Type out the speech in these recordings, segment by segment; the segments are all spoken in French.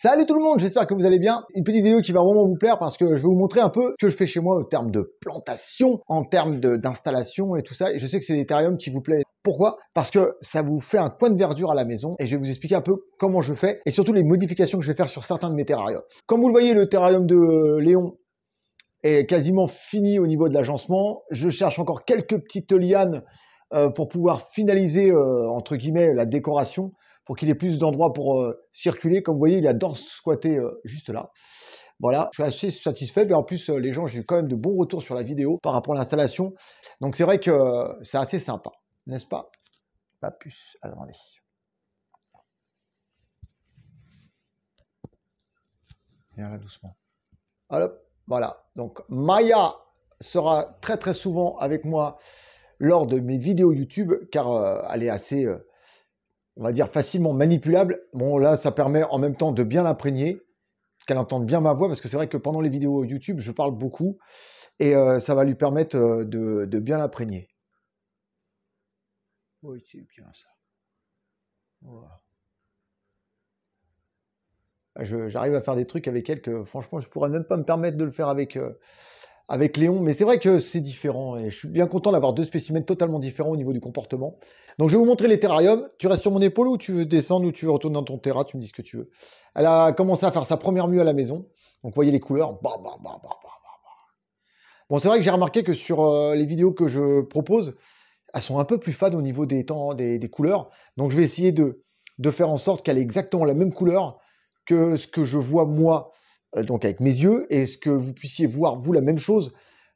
Salut tout le monde, j'espère que vous allez bien. Une petite vidéo qui va vraiment vous plaire parce que je vais vous montrer un peu ce que je fais chez moi en termes de plantation, en termes d'installation et tout ça. Et je sais que c'est des terrariums qui vous plaît. Pourquoi Parce que ça vous fait un coin de verdure à la maison et je vais vous expliquer un peu comment je fais et surtout les modifications que je vais faire sur certains de mes terrariums. Comme vous le voyez, le terrarium de Léon est quasiment fini au niveau de l'agencement. Je cherche encore quelques petites lianes euh, pour pouvoir finaliser euh, entre guillemets la décoration pour qu'il ait plus d'endroits pour euh, circuler. Comme vous voyez, il adore squatter squatté euh, juste là. Voilà, je suis assez satisfait. Mais en plus, euh, les gens, j'ai eu quand même de bons retours sur la vidéo par rapport à l'installation. Donc c'est vrai que c'est assez sympa, n'est-ce pas Pas plus. Alors, allez. Viens là doucement. voilà. Donc Maya sera très très souvent avec moi lors de mes vidéos YouTube car elle est assez on va dire, facilement manipulable. Bon, là, ça permet en même temps de bien l'imprégner, qu'elle entende bien ma voix, parce que c'est vrai que pendant les vidéos YouTube, je parle beaucoup, et euh, ça va lui permettre euh, de, bien l'imprégner. Oui, c'est bien ça. Voilà. Ah, j'arrive à faire des trucs avec elle que, franchement, je pourrais même pas me permettre de le faire avec, euh, avec Léon, mais c'est vrai que c'est différent et je suis bien content d'avoir deux spécimens totalement différents au niveau du comportement. Donc je vais vous montrer les terrariums. Tu restes sur mon épaule ou tu veux descendre ou tu veux dans ton terra, tu me dis ce que tu veux. Elle a commencé à faire sa première mue à la maison. Donc voyez les couleurs. Bah, bah, bah, bon, c'est vrai que j'ai remarqué que sur euh, les vidéos que je propose, elles sont un peu plus fades au niveau des des, couleurs. Donc je vais essayer de, de faire en sorte qu'elle ait exactement la même couleur que ce que je vois moi euh, donc avec mes yeux, et ce que vous puissiez voir, vous, la même chose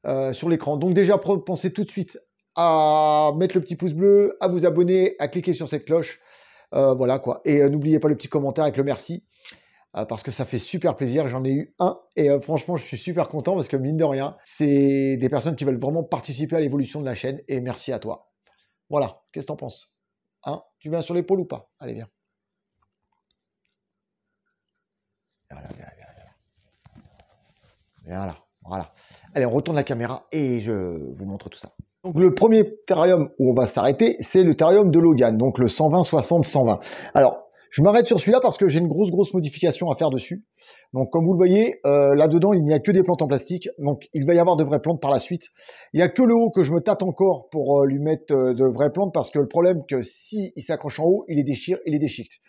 euh, sur l'écran. Donc déjà, pensez tout de suite à mettre le petit pouce bleu, à vous abonner, à cliquer sur cette cloche. Euh, voilà quoi. Et n'oubliez pas le petit commentaire avec le merci. parce que ça fait super plaisir, j'en ai eu un et franchement je suis super content parce que mine de rien, c'est des personnes qui veulent vraiment participer à l'évolution de la chaîne et merci à toi. Voilà, qu'est-ce que t'en penses Hein Tu viens sur l'épaule ou pas Allez viens. Voilà, voilà. Allez, on retourne la caméra et je vous montre tout ça. Donc le premier terrarium où on va s'arrêter, c'est le terrarium de Logan, donc le 120-60-120. Alors, je m'arrête sur celui-là parce que j'ai une grosse, grosse modification à faire dessus. Donc, comme vous le voyez, euh, là-dedans, il n'y a que des plantes en plastique. Donc, il va y avoir de vraies plantes par la suite. Il n'y a que le haut que je me tâte encore pour euh, lui mettre euh, de vraies plantes parce que le problème, que si s'accroche en haut, il les déchire, il les déchiquette.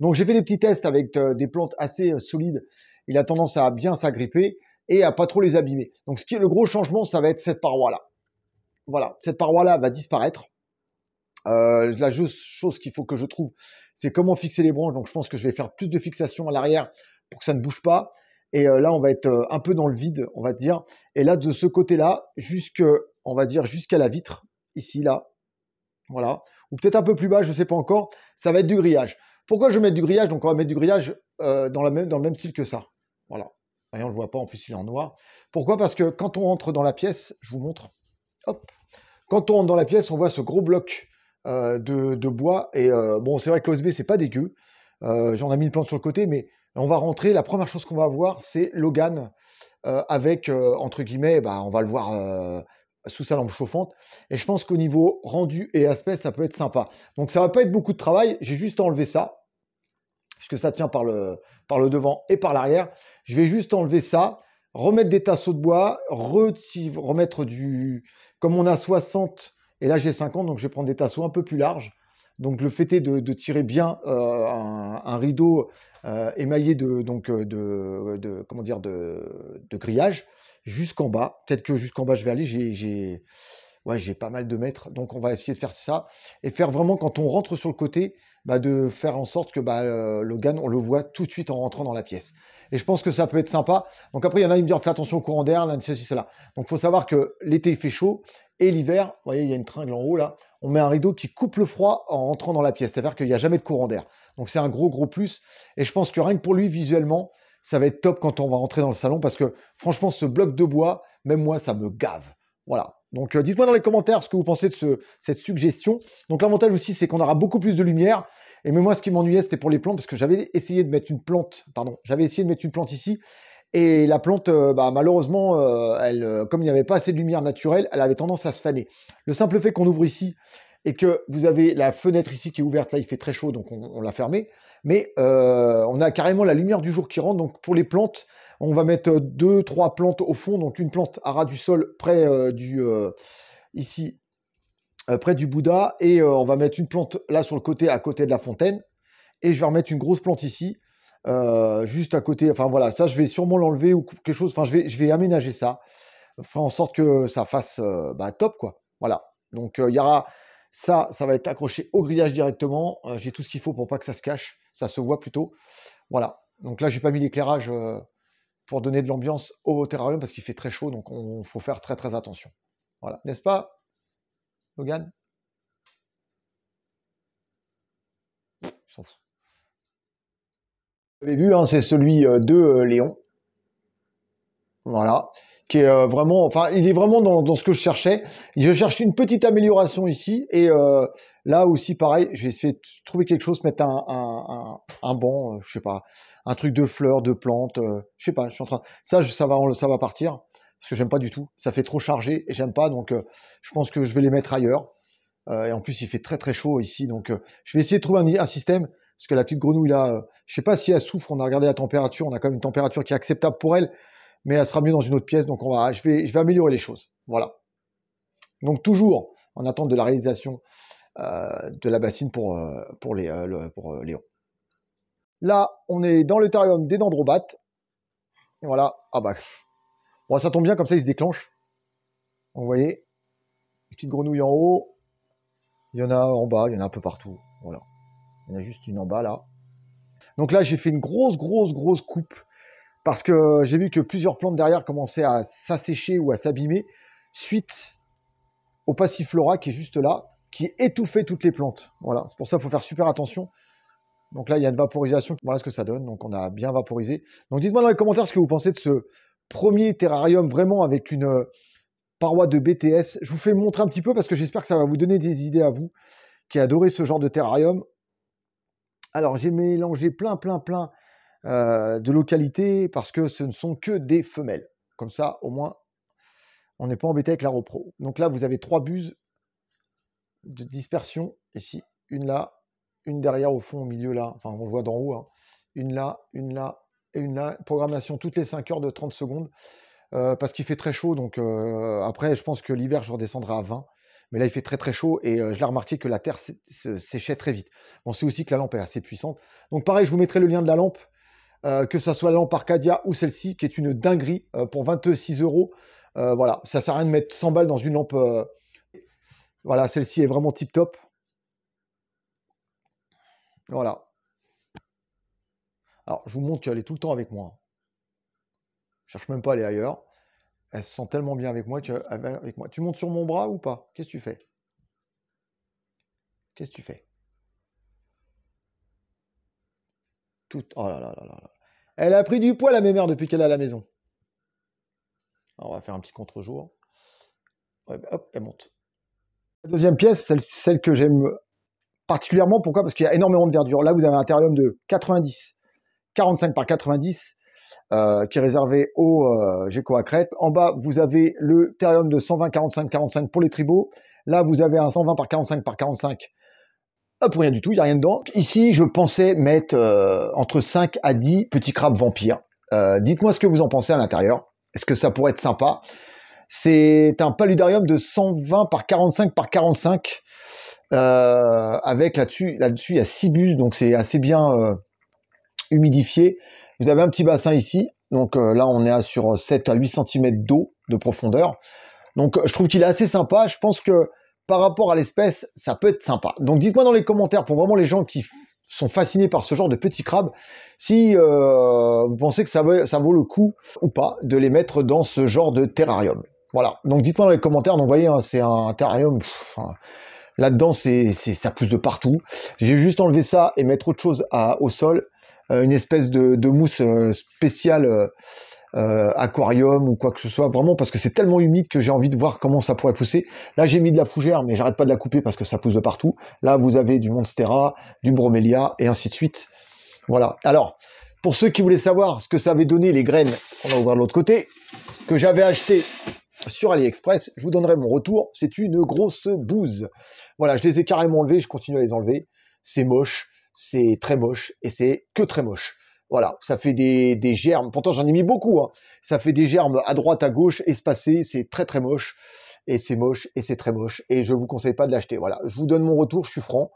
Donc, j'ai fait des petits tests avec des plantes assez solides. Il a tendance à bien s'agripper et à pas trop les abîmer. Donc ce qui est le gros changement, ça va être cette paroi-là. Voilà, cette paroi-là va disparaître. Euh, la la chose qu'il faut que je trouve, c'est comment fixer les branches. Donc je pense que je vais faire plus de fixation à l'arrière pour que ça ne bouge pas. Et euh, là, on va être euh, un peu dans le vide, on va dire. Et là, de ce côté-là, jusque, on va dire jusqu'à la vitre, ici, là, voilà. Ou peut-être un peu plus bas, je ne sais pas encore. Ça va être du grillage. Pourquoi je vais mettre du grillage Donc on va mettre du grillage dans le même style que ça. Voilà on le voit pas, en plus il est en noir. Pourquoi Parce que quand on entre dans la pièce, je vous montre, hop, quand on rentre dans la pièce, on voit ce gros bloc euh, de, bois. Et euh, bon, c'est vrai que l'OSB, c'est pas dégueu. Euh, j'en ai mis une plante sur le côté, mais on va rentrer. La première chose qu'on va voir, c'est Logan avec, entre guillemets, bah, on va le voir sous sa lampe chauffante. Et je pense qu'au niveau rendu et aspect, ça peut être sympa. Donc ça ne va pas être beaucoup de travail. J'ai juste enlevé ça puisque ça tient par le, par le devant et par l'arrière. Je vais juste enlever ça, remettre des tasseaux de bois, remettre du... Comme on a 60 et là j'ai 50, donc je vais prendre des tasseaux un peu plus larges. Donc le fait est de, tirer bien euh, un, rideau euh, émaillé euh, de, comment dire, de, grillage jusqu'en bas. Peut-être que jusqu'en bas je vais aller, j'ai pas mal de mètres, donc on va essayer de faire ça. Et faire vraiment quand on rentre sur le côté, bah, de faire en sorte que bah, euh, Logan, on le voit tout de suite en rentrant dans la pièce. Et je pense que ça peut être sympa. Donc après, il y en a qui me disent fais attention au courant d'air, l'un ceci, cela. Donc il faut savoir que l'été, il fait chaud. Et l'hiver, vous voyez, il y a une tringle en haut là. On met un rideau qui coupe le froid en rentrant dans la pièce. C'est-à-dire qu'il n'y a jamais de courant d'air. Donc c'est un gros, gros plus. Et je pense que rien que pour lui, visuellement, ça va être top quand on va rentrer dans le salon. Parce que franchement, ce bloc de bois, même moi, ça me gave. Voilà. Donc euh, dites-moi dans les commentaires ce que vous pensez de cette suggestion. Donc l'avantage aussi c'est qu'on aura beaucoup plus de lumière. Et moi ce qui m'ennuyait c'était pour les plantes parce que j'avais essayé de mettre une plante, pardon, j'avais essayé de mettre une plante ici et la plante, euh, bah, malheureusement, euh, comme il n'y avait pas assez de lumière naturelle, elle avait tendance à se faner. Le simple fait qu'on ouvre ici et que vous avez la fenêtre ici qui est ouverte, là il fait très chaud, donc on, l'a fermée, mais on a carrément la lumière du jour qui rentre, donc pour les plantes, on va mettre euh, deux, trois plantes au fond, donc une plante à ras du sol près euh, du euh, ici près du Bouddha et on va mettre une plante là sur le côté à côté de la fontaine et je vais remettre une grosse plante ici juste à côté. Enfin voilà, ça je vais sûrement l'enlever ou quelque chose. Enfin je vais je vais aménager ça, faire en sorte que ça fasse bah, top quoi. Voilà. Donc il y aura ça, ça va être accroché au grillage directement. j'ai tout ce qu'il faut pour pas que ça se cache, ça se voit plutôt. Voilà. Donc là, j'ai pas mis l'éclairage pour donner de l'ambiance au terrarium parce qu'il fait très chaud, donc on faut faire très très attention. Voilà, n'est-ce pas, Logan Vous avez vu, hein, c'est celui euh, de euh, Léon. Voilà, qui est euh, vraiment, enfin, il est vraiment dans, ce que je cherchais. Je cherche une petite amélioration ici et Là aussi, pareil, j'ai essayer de trouver quelque chose, mettre un, banc, je euh, je sais pas, un truc de fleurs, de plantes, je euh, je sais pas, je suis en train. Ça, ça, va, ça va partir, parce que j'aime pas du tout. Ça fait trop chargé et j'aime pas, donc euh, je pense que je vais les mettre ailleurs. et en plus, il fait très très chaud ici, donc je vais essayer de trouver un, système, parce que la petite grenouille là, je sais pas si elle souffre, on a regardé la température, on a quand même une température qui est acceptable pour elle, mais elle sera mieux dans une autre pièce, donc on va, je, vais, je vais améliorer les choses. Voilà. Donc toujours en attente de la réalisation euh, de la bassine pour, euh, pour, les, euh, Léon. Là, on est dans le tharium des dendrobates. Et voilà. Ah bah. Bon, ça tombe bien, comme ça, il se déclenche. vous voyez, une petite grenouille en haut. Il y en a en bas, il y en a un peu partout. Voilà. Il y en a juste une en bas, là. Donc là, j'ai fait une grosse, grosse, grosse coupe. Parce que j'ai vu que plusieurs plantes derrière commençaient à s'assécher ou à s'abîmer suite au passiflora qui est juste là qui étouffait toutes les plantes. Voilà, c'est pour ça qu'il faut faire super attention. Donc là, il y a une vaporisation. Voilà ce que ça donne. Donc on a bien vaporisé. Donc dites-moi dans les commentaires ce que vous pensez de ce premier terrarium vraiment avec une euh, paroi de BTS. Je vous fais montrer un petit peu parce que j'espère que ça va vous donner des idées à vous qui adorez ce genre de terrarium. Alors j'ai mélangé plein, plein, plein euh, de localités parce que ce ne sont que des femelles. Comme ça, au moins, on n'est pas embêté avec la repro. Donc là, vous avez trois buses de dispersion ici, une là, une derrière au fond, au milieu là, enfin on voit d'en haut, hein, une là, une là et une là, programmation toutes les 5 heures de 30 secondes, euh, parce qu'il fait très chaud, donc euh, après je pense que l'hiver je redescendrai à 20, mais là il fait très très chaud et euh, je l'ai remarqué que la terre séchait très vite. on sait aussi que la lampe est assez puissante, donc pareil je vous mettrai le lien de la lampe, que ça soit la lampe Arcadia ou celle-ci, qui est une dinguerie pour 26 euros, voilà, ça sert à rien de mettre 100 balles dans une lampe voilà, celle-ci est vraiment tip top. Voilà. Alors, je vous montre qu'elle est tout le temps avec moi. Hein. Je cherche même pas à aller ailleurs. Elle se sent tellement bien avec moi ah ben, avec moi. Tu montes sur mon bras ou pas Qu'est-ce que tu fais Qu'est-ce que tu fais Tout. Oh là là là là Elle a pris du poids la mémère depuis qu'elle est à la maison. Alors, on va faire un petit contre-jour. Ben, hop, elle monte deuxième pièce, celle, que j'aime particulièrement, pourquoi Parce qu'il y a énormément de verdure. Là, vous avez un terrarium de 90, 45 par 90, euh, qui est réservé au euh, à crête. En bas, vous avez le terrarium de 120, 45, 45 pour les tribaux. Là, vous avez un 120 par 45 par 45 Hop, pour rien du tout, il n'y a rien dedans. Ici, je pensais mettre euh, entre 5 à 10 petits crabes vampires. Euh, dites-moi ce que vous en pensez à l'intérieur. Est-ce que ça pourrait être sympa c'est un paludarium de 120 par 45 par 45. Euh, avec là-dessus, là-dessus, il y a 6 bus, donc c'est assez bien euh, humidifié. Vous avez un petit bassin ici, donc euh, là on est à sur 7 à 8 cm d'eau de profondeur. Donc je trouve qu'il est assez sympa. Je pense que par rapport à l'espèce, ça peut être sympa. Donc dites-moi dans les commentaires pour vraiment les gens qui sont fascinés par ce genre de petits crabes, si vous pensez que ça vaut le coup ou pas de les mettre dans ce genre de terrarium. Voilà, donc dites-moi dans les commentaires, donc vous voyez, hein, c'est un terrarium, là-dedans, c'est, ça pousse de partout. J'ai juste enlevé ça et mettre autre chose au sol, euh, une espèce de, mousse euh, spéciale euh, aquarium ou quoi que ce soit, vraiment parce que c'est tellement humide que j'ai envie de voir comment ça pourrait pousser. Là, j'ai mis de la fougère, mais j'arrête pas de la couper parce que ça pousse de partout. Là, vous avez du monstera, du bromélia et ainsi de suite. Voilà. Alors, pour ceux qui voulaient savoir ce que ça avait donné les graines, on va ouvrir de l'autre côté, que j'avais acheté sur AliExpress. Je vous donnerai mon retour. C'est une grosse bouse. Voilà, je les ai carrément enlevés. Je continue à les enlever. C'est moche. C'est très moche. Et c'est que très moche. Voilà, ça fait des, germes. Pourtant, j'en ai mis beaucoup. Hein. Ça fait des germes à droite, à gauche, espacés. C'est très, très moche. Et c'est moche. Et c'est très moche. Et je vous conseille pas de l'acheter. Voilà, je vous donne mon retour. Je suis franc.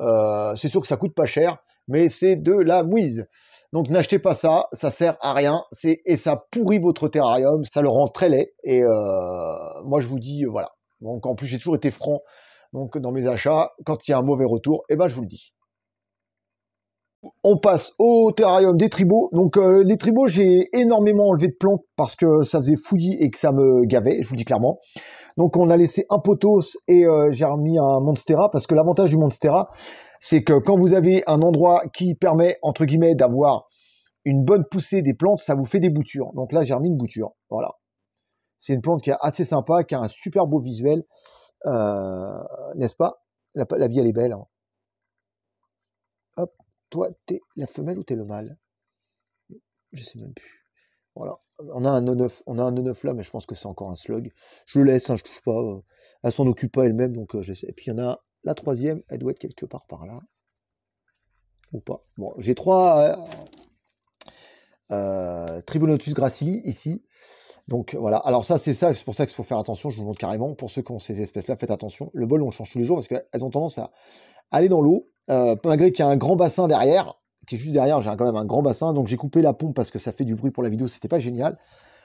Euh, c'est sûr que ça coûte pas cher, mais c'est de la mouise. Donc n'achetez pas ça, ça sert à rien, c'est et ça pourrit votre terrarium, ça le rend très laid. Et euh, moi je vous dis euh, voilà. Donc en plus j'ai toujours été franc donc dans mes achats. Quand il y a un mauvais retour, et eh ben je vous le dis. On passe au terrarium des tribaux. Donc euh, les tribaux, j'ai énormément enlevé de plantes parce que ça faisait fouillis et que ça me gavait, je vous le dis clairement. Donc on a laissé un potos et j'ai remis un monstera parce que l'avantage du monstera, c'est que quand vous avez un endroit qui permet, entre guillemets, d'avoir une bonne poussée des plantes, ça vous fait des boutures. Donc là, j'ai remis une bouture. Voilà. C'est une plante qui est assez sympa, qui a un super beau visuel. Euh, n'est-ce pas la, vie, elle est belle. Hein. Hop, toi, t'es la femelle ou t'es le mâle Je sais même plus. Voilà. On a un 9 on a un là, mais je pense que c'est encore un slug. Je le laisse, hein, je touche pas. Euh, elle s'en occupe pas elle-même, donc euh, je Et puis il y en a la troisième, elle doit être quelque part par là. Ou pas. Bon, j'ai trois euh, euh Tribunotus gracili ici. Donc voilà. Alors ça, c'est ça. C'est pour ça qu'il faut faire attention. Je vous montre carrément. Pour ceux qui ont ces espèces-là, faites attention. Le bol, on change tous les jours parce qu'elles ont tendance à aller dans l'eau. Euh, malgré qu'il y a un grand bassin derrière, qui est juste derrière, j'ai quand même un grand bassin. Donc j'ai coupé la pompe parce que ça fait du bruit pour la vidéo. C'était pas génial.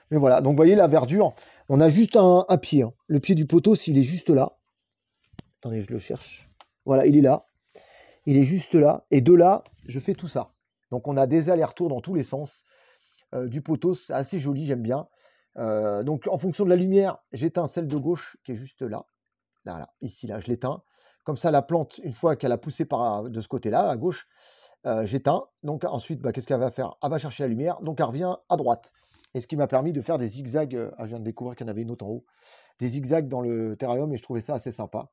Mais voilà. Donc voyez la verdure. On a juste un, pied. Hein. Le pied du poteau, s'il est juste là, Attendez, je le cherche. Voilà, il est là. Il est juste là. Et de là, je fais tout ça. Donc on a des allers-retours dans tous les sens. Euh, du poteau, c'est assez joli, j'aime bien. Euh, donc en fonction de la lumière, j'éteins celle de gauche qui est juste là. Là, là, ici, là, je l'éteins. Comme ça, la plante, une fois qu'elle a poussé par, de ce côté-là, à gauche, euh, j'éteins. Donc ensuite, bah, qu'est-ce qu'elle va faire Elle va chercher la lumière, donc elle revient à droite. Et ce qui m'a permis de faire des zigzags, ah, je viens de découvrir qu'il y en avait une autre en haut, des zigzags dans le terrarium, et je trouvais ça assez sympa.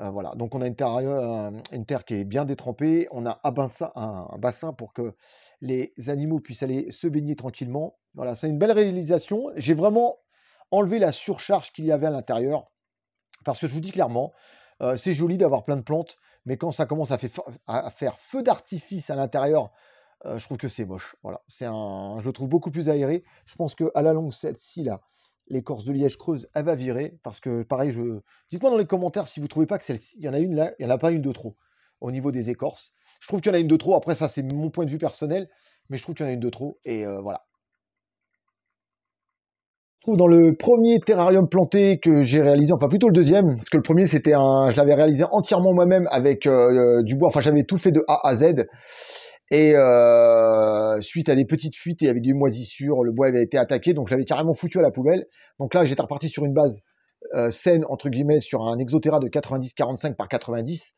Euh, voilà, donc on a euh, une terre, qui est bien détrempée, on a un bassin, un, bassin, pour que les animaux puissent aller se baigner tranquillement. Voilà, c'est une belle réalisation. J'ai vraiment enlevé la surcharge qu'il y avait à l'intérieur, parce que je vous dis clairement, euh, c'est joli d'avoir plein de plantes, mais quand ça commence à, faire feu d'artifice à l'intérieur, je trouve que c'est moche. Voilà, un, je le trouve beaucoup plus aéré. Je pense que à la longue, celle-ci là, l'écorce de Liège creuse, elle va virer. Parce que, pareil, je... dites-moi dans les commentaires si vous trouvez pas que celle-ci, il y en a une là, il n'y en a pas une de trop au niveau des écorces. Je trouve qu'il y en a une de trop. Après, ça, c'est mon point de vue personnel. Mais je trouve qu'il y en a une de trop. Et euh, voilà. trouve dans le premier terrarium planté que j'ai réalisé, enfin plutôt le deuxième, parce que le premier, c'était un, je l'avais réalisé entièrement moi-même avec euh, euh, du bois. Enfin, j'avais tout fait de A à Z. Et euh, suite à des petites fuites, il y avait des moisissures, le bois avait été attaqué, donc j'avais carrément foutu à la poubelle. Donc là, j'étais reparti sur une base euh, saine, entre guillemets, sur un Exoterra de 90-45 par 90.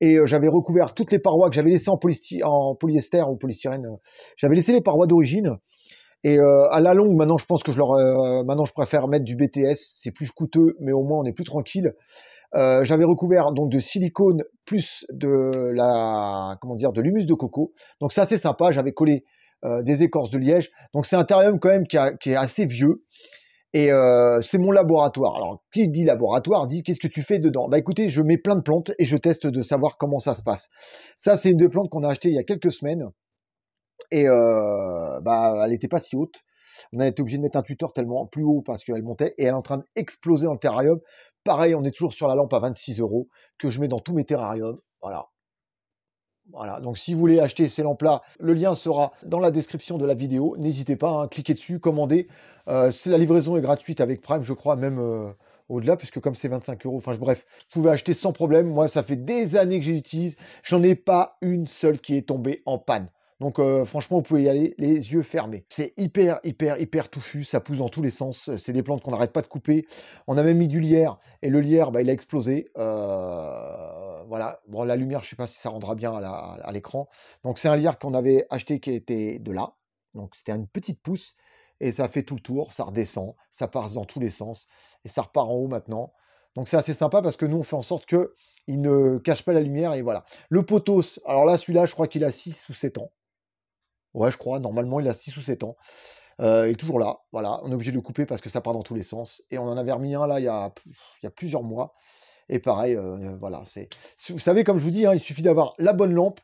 Et euh, j'avais recouvert toutes les parois que j'avais laissées en, en, polyester ou polystyrène. J'avais laissé les parois d'origine. Et à la longue, maintenant, je pense que je leur, maintenant, je préfère mettre du BTS. C'est plus coûteux, mais au moins, on est plus tranquille. Euh, j'avais recouvert de silicone plus de la comment dire de l'humus de coco. Donc c'est assez sympa. J'avais collé euh, des écorces de liège. Donc c'est un terrarium quand même qui, est assez vieux. Et euh, c'est mon laboratoire. Alors qui dit laboratoire dit qu'est-ce que tu fais dedans Bah écoutez, je mets plein de plantes et je teste de savoir comment ça se passe. Ça c'est une des plantes qu'on a achetées il y a quelques semaines et bah, elle n'était pas si haute. On a été obligé de mettre un tuteur tellement plus haut parce qu'elle montait et elle est en train d'exploser dans le terrarium. Pareil, on est toujours sur la lampe à 26 euros que je mets dans tous mes terrariums. Voilà. Voilà, donc si vous voulez acheter ces lampes-là, le lien sera dans la description de la vidéo. N'hésitez pas, à hein, cliquer dessus, commandez. Euh, la livraison est gratuite avec Prime, je crois, même euh, au-delà, puisque comme c'est 25 euros, enfin bref, vous pouvez acheter sans problème. Moi, ça fait des années que j'utilise. J'en ai pas une seule qui est tombée en panne. Donc euh, franchement, vous pouvez y aller les yeux fermés. C'est hyper, hyper, hyper touffu, ça pousse dans tous les sens. C'est des plantes qu'on n'arrête pas de couper. On a même mis du lierre et le lierre, bah, il a explosé. Euh, voilà. Bon, la lumière, je sais pas si ça rendra bien à l'écran. Donc c'est un lierre qu'on avait acheté qui était de là. Donc c'était une petite pousse et ça fait tout le tour, ça redescend, ça passe dans tous les sens et ça repart en haut maintenant. Donc c'est assez sympa parce que nous on fait en sorte que il ne cache pas la lumière et voilà. Le potos, alors là celui-là je crois qu'il a 6 ou 7 ans. Ouais, je crois. Normalement, il a 6 ou 7 ans. Euh, il est toujours là. Voilà, on est obligé de le couper parce que ça part dans tous les sens. Et on en avait remis un là il y a, il plusieurs mois. Et pareil, euh, euh, voilà, c'est. Vous savez, comme je vous dis, hein, il suffit d'avoir la bonne lampe,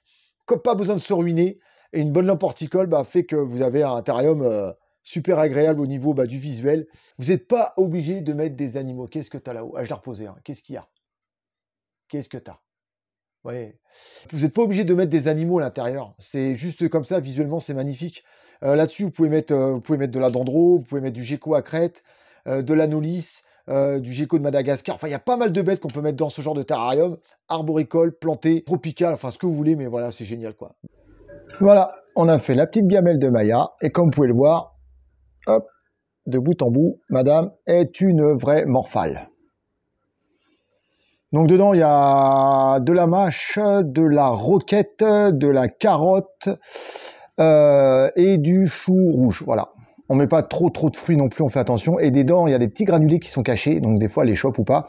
comme pas besoin de se ruiner. Et une bonne lampe horticole bah, fait que vous avez un terrarium super agréable au niveau bah, du visuel. Vous n'êtes pas obligé de mettre des animaux. Qu'est-ce que tu as là-haut Ah, je l'ai reposé. Hein. Qu'est-ce qu'il y a Qu'est-ce que tu as vous n'êtes pas obligé de mettre des animaux à l'intérieur. C'est juste comme ça, visuellement, c'est magnifique. Euh, là-dessus, vous, pouvez mettre, euh, vous pouvez mettre de la dendro, vous pouvez mettre du gecko à crête, euh, de l'anolis, du gecko de Madagascar. Enfin, il y a pas mal de bêtes qu'on peut mettre dans ce genre de terrarium. Arboricole, planté, tropical, enfin ce que vous voulez, mais voilà, c'est génial quoi. Voilà, on a fait la petite gamelle de Maya. Et comme vous pouvez le voir, hop, de bout en bout, madame est une vraie morphale. Donc dedans, il y a de la mâche, de la roquette, de la carotte euh, et du chou rouge. Voilà. On ne met pas trop trop de fruits non plus, on fait attention. Et dedans, il y a des petits granulés qui sont cachés, donc des fois les chope ou pas,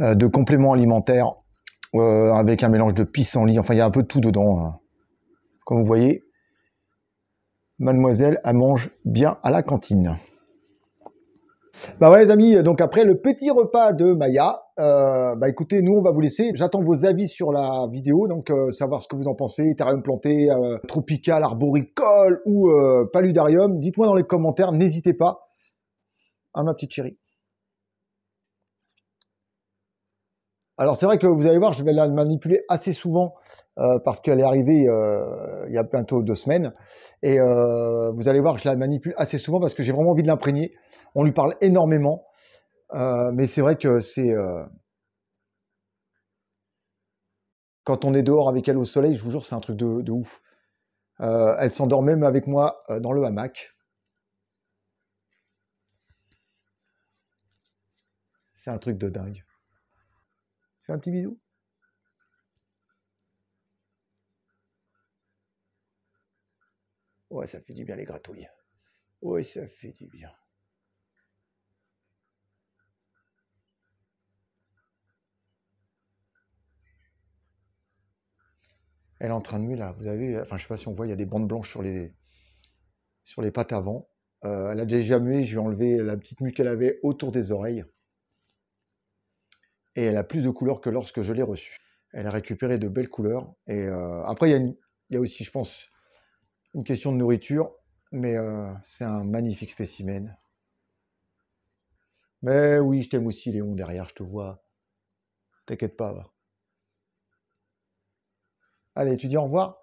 euh, de compléments alimentaires euh, avec un mélange de pissenlit. Enfin, il y a un peu de tout dedans. Hein. Comme vous voyez, mademoiselle, elle mange bien à la cantine. Bah ouais les amis, donc après le petit repas de Maya, euh, bah écoutez, nous on va vous laisser. J'attends vos avis sur la vidéo, donc euh, savoir ce que vous en pensez, terrarium planté, euh, tropical, arboricole ou paludarium. Dites-moi dans les commentaires, n'hésitez pas. À ah, ma petite chérie. Alors c'est vrai que vous allez voir, je vais la manipuler assez souvent parce qu'elle est arrivée il y a bientôt deux semaines. Et vous allez voir, je la manipule assez souvent parce que j'ai vraiment envie de l'imprégner. On lui parle énormément, euh, mais c'est vrai que c'est euh, quand on est dehors avec elle au soleil, je vous jure, c'est un truc de, ouf. Euh, elle s'endort même avec moi dans le hamac. C'est un truc de dingue. Fais un petit bisou. Ouais, ça fait du bien les gratouilles. Ouais, ça fait du bien. elle est en train de muer là. Vous avez, enfin, je sais pas si on voit, il y a des bandes blanches sur les, sur les pattes avant. Euh, elle a déjà mué, je lui ai enlevé la petite mue qu'elle avait autour des oreilles. Et elle a plus de couleurs que lorsque je l'ai reçue. Elle a récupéré de belles couleurs. Et euh, après, il y, a il y, aussi, je pense, une question de nourriture. Mais euh, c'est un magnifique spécimen. Mais oui, je t'aime aussi, Léon, derrière, je te vois. T'inquiète pas. Allez, tu dis au revoir.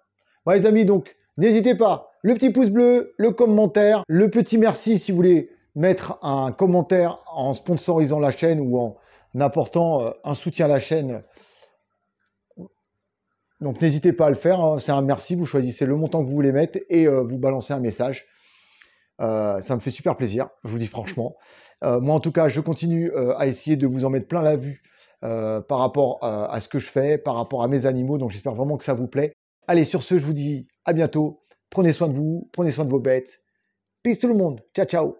Bon, les amis, donc, n'hésitez pas. Le petit pouce bleu, le commentaire, le petit merci si vous voulez mettre un commentaire en sponsorisant la chaîne ou en apportant euh, un soutien à la chaîne. Donc n'hésitez pas à le faire, hein. c'est un merci, vous choisissez le montant que vous voulez mettre et euh, vous balancez un message. Euh, ça me fait super plaisir, je vous dis franchement. moi en tout cas, je continue à essayer de vous en mettre plein la vue euh, par rapport à, euh, à, ce que je fais, par rapport à mes animaux. Donc j'espère vraiment que ça vous plaît. Allez, sur ce, je vous dis à bientôt. Prenez soin de vous, prenez soin de vos bêtes. Peace tout le monde. Ciao, ciao.